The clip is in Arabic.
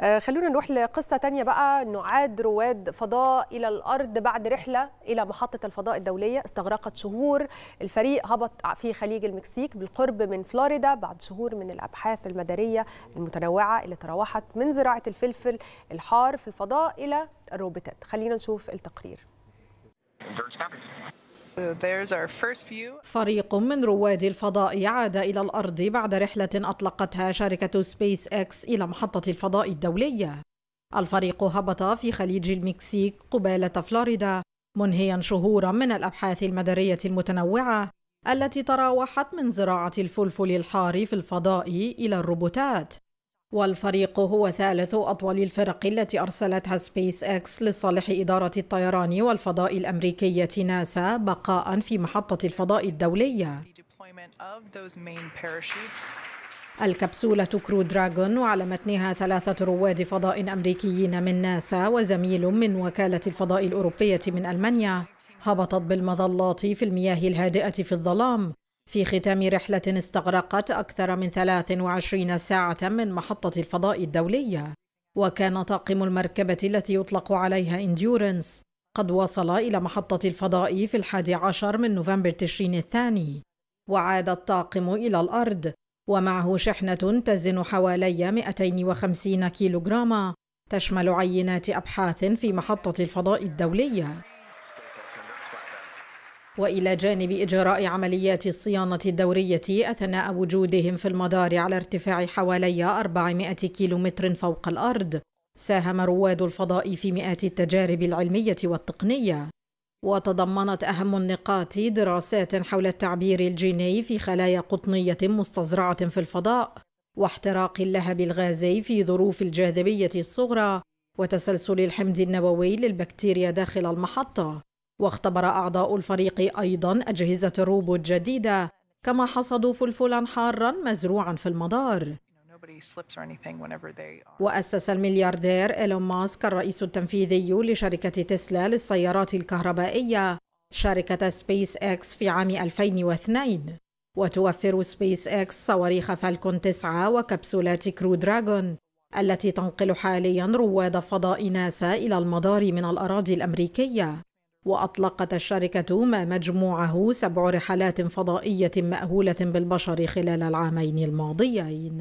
آه، خلونا نروح لقصة تانية بقى أنه عاد رواد فضاء إلى الأرض بعد رحلة إلى محطة الفضاء الدولية استغرقت شهور الفريق هبط في خليج المكسيك بالقرب من فلوريدا بعد شهور من الأبحاث المدارية المتنوعة اللي تراوحت من زراعة الفلفل الحار في الفضاء إلى الروبوتات خلينا نشوف التقرير فريق من رواد الفضاء عاد إلى الأرض بعد رحلة أطلقتها شركة سبيس إكس إلى محطة الفضاء الدولية الفريق هبط في خليج المكسيك قبالة فلوريدا منهيا شهورا من الأبحاث المدارية المتنوعة التي تراوحت من زراعة الفلفل الحار في الفضاء إلى الروبوتات والفريق هو ثالث أطول الفرق التي أرسلتها سبيس إكس لصالح إدارة الطيران والفضاء الأمريكية ناسا بقاء في محطة الفضاء الدولية الكبسولة كرو دراجون وعلى متنها ثلاثة رواد فضاء أمريكيين من ناسا وزميل من وكالة الفضاء الأوروبية من ألمانيا هبطت بالمظلات في المياه الهادئة في الظلام في ختام رحلة استغرقت أكثر من 23 ساعة من محطة الفضاء الدولية وكان طاقم المركبة التي يطلق عليها انديورنس قد وصل إلى محطة الفضاء في الحادي عشر من نوفمبر تشرين الثاني وعاد الطاقم إلى الأرض ومعه شحنة تزن حوالي 250 كيلوغراما تشمل عينات أبحاث في محطة الفضاء الدولية والى جانب اجراء عمليات الصيانه الدوريه اثناء وجودهم في المدار على ارتفاع حوالي 400 كيلومتر فوق الارض ساهم رواد الفضاء في مئات التجارب العلميه والتقنيه وتضمنت أهم النقاط دراسات حول التعبير الجيني في خلايا قطنية مستزرعة في الفضاء واحتراق اللهب الغازي في ظروف الجاذبية الصغرى وتسلسل الحمض النووي للبكتيريا داخل المحطة واختبر أعضاء الفريق أيضا أجهزة روبوت جديدة كما حصدوا فلفلا حارا مزروعا في المدار وأسس الملياردير إيلون ماسك الرئيس التنفيذي لشركة تسلا للسيارات الكهربائية شركة سبيس إكس في عام 2002 وتوفر سبيس إكس صواريخ فالكون 9 وكبسولات كرو دراجون التي تنقل حاليا رواد فضاء ناسا إلى المدار من الأراضي الأمريكية وأطلقت الشركة ما مجموعه سبع رحلات فضائية مأهولة بالبشر خلال العامين الماضيين.